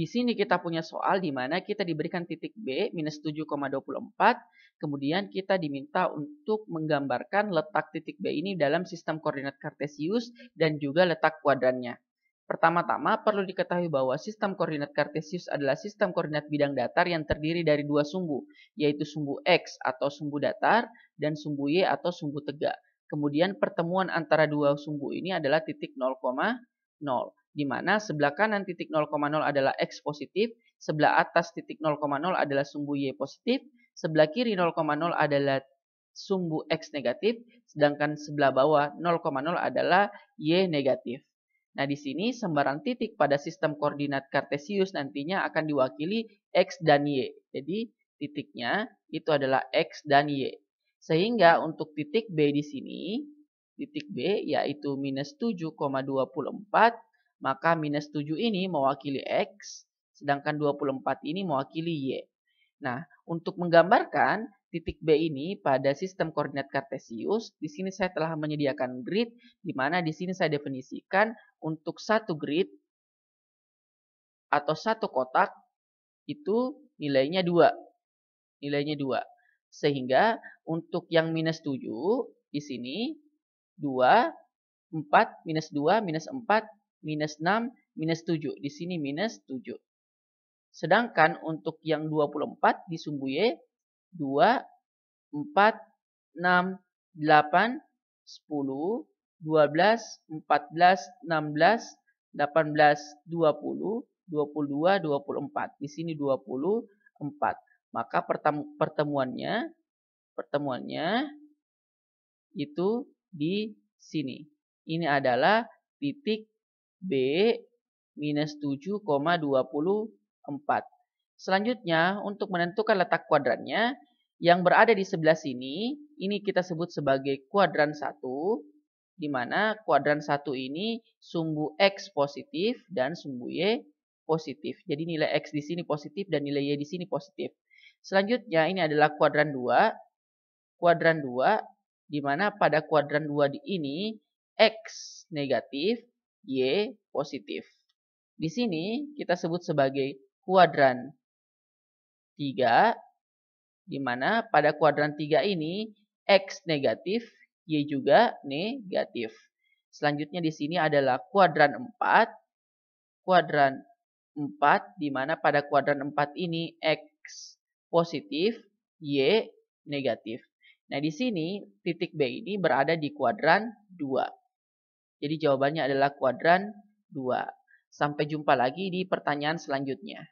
Di sini kita punya soal di mana kita diberikan titik B minus 7,24. Kemudian kita diminta untuk menggambarkan letak titik B ini dalam sistem koordinat kartesius dan juga letak kuadrannya. Pertama-tama perlu diketahui bahwa sistem koordinat kartesius adalah sistem koordinat bidang datar yang terdiri dari dua sumbu, yaitu sumbu X atau sumbu datar dan sumbu Y atau sumbu tegak. Kemudian pertemuan antara dua sumbu ini adalah titik 0,0 di mana sebelah kanan titik 0,0 adalah X positif, sebelah atas titik 0,0 adalah sumbu Y positif, sebelah kiri 0,0 adalah sumbu X negatif, sedangkan sebelah bawah 0,0 adalah Y negatif. Nah, di sini sembaran titik pada sistem koordinat kartesius nantinya akan diwakili X dan Y. Jadi, titiknya itu adalah X dan Y. Sehingga untuk titik B di sini, titik B yaitu minus 7,24 maka minus 7 ini mewakili X, sedangkan 24 ini mewakili Y. Nah, untuk menggambarkan titik B ini pada sistem koordinat kartesius, di sini saya telah menyediakan grid, di mana di sini saya definisikan untuk satu grid atau satu kotak itu nilainya 2. Nilainya 2. Sehingga untuk yang minus 7 di sini 2, 4, minus 2, minus 4, minus 6, minus 7. Di sini minus 7. Sedangkan untuk yang 24 di sumbu Y, 2, 4, 6, 8, 10, 12, 14, 16, 18, 20, 22, 24. Di sini 24. Maka pertemuannya pertemuannya itu di sini. Ini adalah titik B minus 7,24. Selanjutnya, untuk menentukan letak kuadrannya, yang berada di sebelah sini, ini kita sebut sebagai kuadran 1, di mana kuadran 1 ini sumbu X positif dan sumbu Y positif. Jadi nilai X di sini positif dan nilai Y di sini positif. Selanjutnya, ini adalah kuadran 2. Kuadran 2, di mana pada kuadran 2 di ini, X negatif Y positif. Di sini kita sebut sebagai kuadran 3, di mana pada kuadran 3 ini X negatif, Y juga negatif. Selanjutnya di sini adalah kuadran 4, kuadran 4, di mana pada kuadran 4 ini X positif, Y negatif. Nah, di sini titik B ini berada di kuadran 2. Jadi jawabannya adalah kuadran 2. Sampai jumpa lagi di pertanyaan selanjutnya.